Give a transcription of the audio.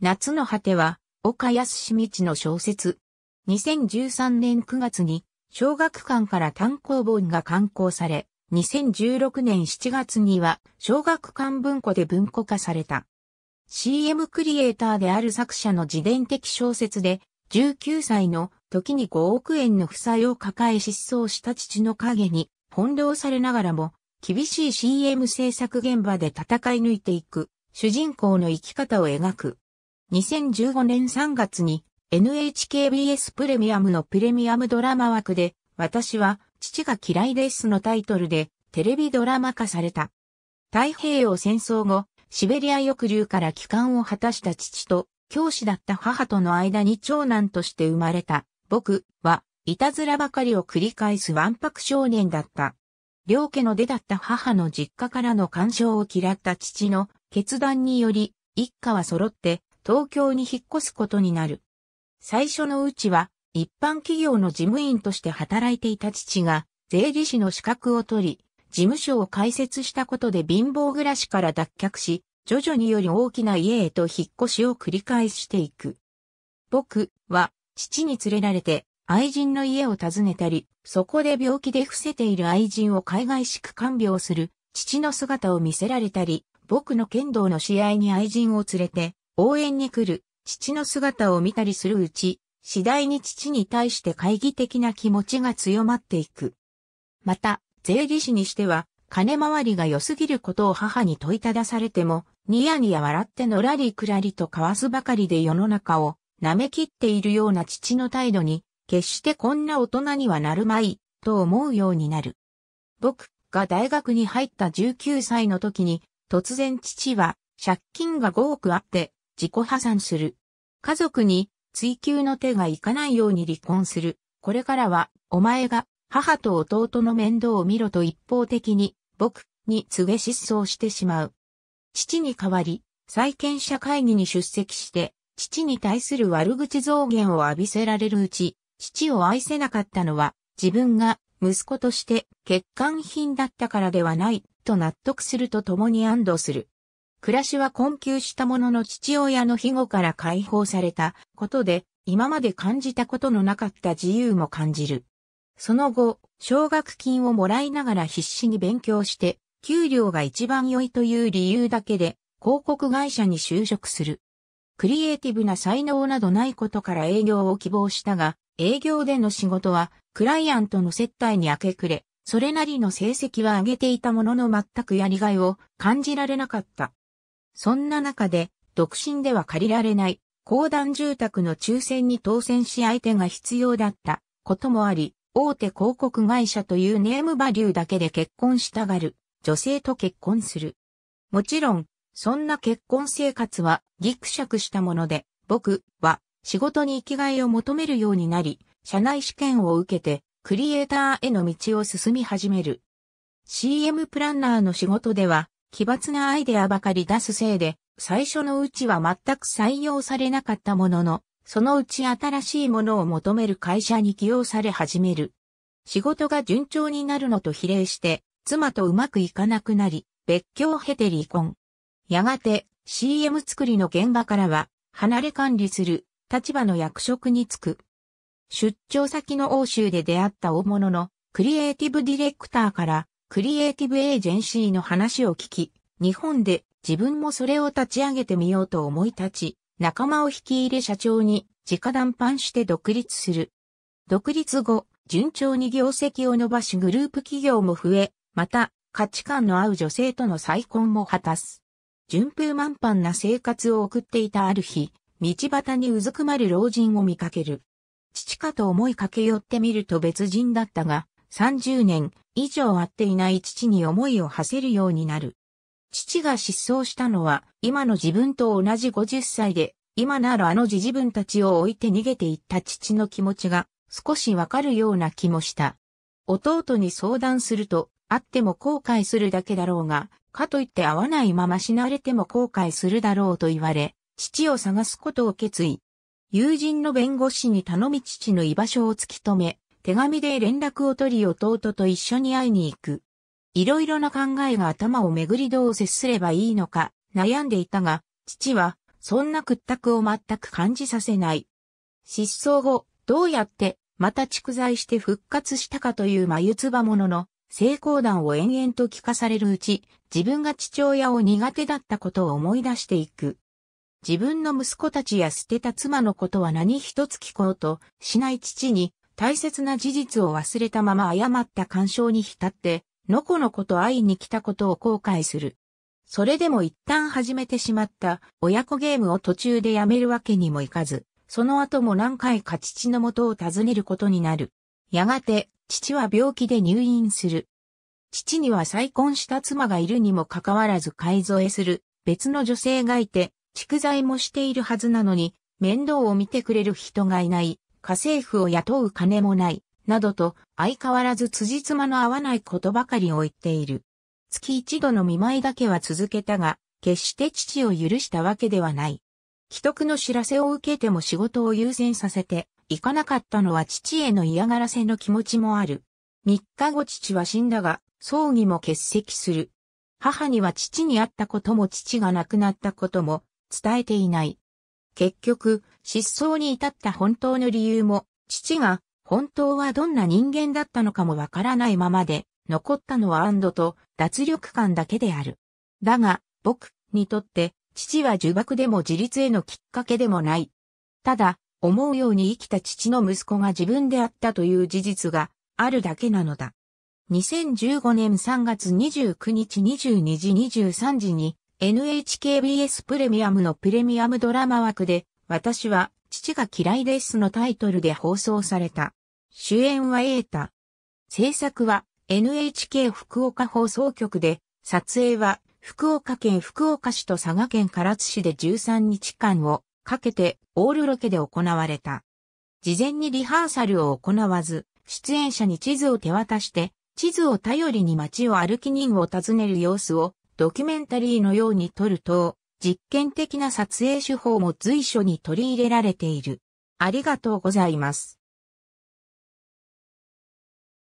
夏の果ては、岡安道の小説。2013年9月に、小学館から単行本が刊行され、2016年7月には、小学館文庫で文庫化された。CM クリエイターである作者の自伝的小説で、19歳の時に5億円の負債を抱え失踪した父の影に翻弄されながらも、厳しい CM 制作現場で戦い抜いていく、主人公の生き方を描く。2015年3月に NHKBS プレミアムのプレミアムドラマ枠で、私は父が嫌いですのタイトルでテレビドラマ化された。太平洋戦争後、シベリア抑留から帰還を果たした父と、教師だった母との間に長男として生まれた、僕は、いたずらばかりを繰り返すわんぱく少年だった。両家の出だった母の実家からの干渉を嫌った父の決断により、一家は揃って東京に引っ越すことになる。最初のうちは、一般企業の事務員として働いていた父が、税理士の資格を取り、事務所を開設したことで貧乏暮らしから脱却し、徐々により大きな家へと引っ越しを繰り返していく。僕は父に連れられて愛人の家を訪ねたり、そこで病気で伏せている愛人を海外しく看病する父の姿を見せられたり、僕の剣道の試合に愛人を連れて応援に来る父の姿を見たりするうち、次第に父に対して懐疑的な気持ちが強まっていく。また、税理士にしては、金回りが良すぎることを母に問いただされても、ニヤニヤ笑ってのらりくらりと交わすばかりで世の中を舐め切っているような父の態度に、決してこんな大人にはなるまい、と思うようになる。僕が大学に入った19歳の時に、突然父は借金が5億あって、自己破産する。家族に追求の手がいかないように離婚する。これからは、お前が母と弟の面倒を見ろと一方的に、僕に告げ失踪してしまう。父に代わり、債権者会議に出席して、父に対する悪口増減を浴びせられるうち、父を愛せなかったのは、自分が息子として欠陥品だったからではないと納得すると共に安堵する。暮らしは困窮したものの父親の庇護から解放されたことで、今まで感じたことのなかった自由も感じる。その後、奨学金をもらいながら必死に勉強して、給料が一番良いという理由だけで、広告会社に就職する。クリエイティブな才能などないことから営業を希望したが、営業での仕事は、クライアントの接待に明け暮れ、それなりの成績は上げていたものの全くやりがいを感じられなかった。そんな中で、独身では借りられない、公団住宅の抽選に当選し相手が必要だったこともあり、大手広告会社というネームバリューだけで結婚したがる、女性と結婚する。もちろん、そんな結婚生活はギクシャクしたもので、僕は仕事に生きがいを求めるようになり、社内試験を受けて、クリエイターへの道を進み始める。CM プランナーの仕事では、奇抜なアイデアばかり出すせいで、最初のうちは全く採用されなかったものの、そのうち新しいものを求める会社に起用され始める。仕事が順調になるのと比例して、妻とうまくいかなくなり、別居を経て離婚。やがて CM 作りの現場からは、離れ管理する立場の役職に就く。出張先の欧州で出会った大物のクリエイティブディレクターからクリエイティブエージェンシーの話を聞き、日本で自分もそれを立ち上げてみようと思い立ち、仲間を引き入れ社長に直談判して独立する。独立後、順調に業績を伸ばしグループ企業も増え、また価値観の合う女性との再婚も果たす。順風満帆な生活を送っていたある日、道端にうずくまる老人を見かける。父かと思い駆け寄ってみると別人だったが、30年以上会っていない父に思いを馳せるようになる。父が失踪したのは、今の自分と同じ50歳で、今ならあのじ自分たちを置いて逃げていった父の気持ちが少しわかるような気もした。弟に相談すると、会っても後悔するだけだろうが、かといって会わないまま死なれても後悔するだろうと言われ、父を探すことを決意。友人の弁護士に頼み父の居場所を突き止め、手紙で連絡を取り弟と一緒に会いに行く。いろいろな考えが頭をめぐりどう接すればいいのか悩んでいたが、父はそんな屈託を全く感じさせない。失踪後、どうやってまた蓄財して復活したかという眉唾者の成功談を延々と聞かされるうち、自分が父親を苦手だったことを思い出していく。自分の息子たちや捨てた妻のことは何一つ聞こうとしない父に大切な事実を忘れたまま誤った干渉に浸って、のこのこと会いに来たことを後悔する。それでも一旦始めてしまった親子ゲームを途中でやめるわけにもいかず、その後も何回か父の元を訪ねることになる。やがて、父は病気で入院する。父には再婚した妻がいるにもかかわらず改造へする別の女性がいて、蓄財もしているはずなのに、面倒を見てくれる人がいない。家政婦を雇う金もない、などと相変わらず辻褄の合わないことばかりを言っている。月一度の見舞いだけは続けたが、決して父を許したわけではない。既得の知らせを受けても仕事を優先させて、行かなかったのは父への嫌がらせの気持ちもある。3日後父は死んだが、葬儀も欠席する。母には父に会ったことも父が亡くなったことも伝えていない。結局、失踪に至った本当の理由も、父が本当はどんな人間だったのかもわからないままで、残ったのは安堵と脱力感だけである。だが、僕にとって、父は呪縛でも自立へのきっかけでもない。ただ、思うように生きた父の息子が自分であったという事実があるだけなのだ。2015年3月29日22時23時に NHKBS プレミアムのプレミアムドラマ枠で、私は父が嫌いですのタイトルで放送された。主演はータ。制作は NHK 福岡放送局で、撮影は福岡県福岡市と佐賀県唐津市で13日間をかけてオールロケで行われた。事前にリハーサルを行わず、出演者に地図を手渡して、地図を頼りに街を歩き人を訪ねる様子をドキュメンタリーのように撮ると、実験的な撮影手法も随所に取り入れられている。ありがとうございます。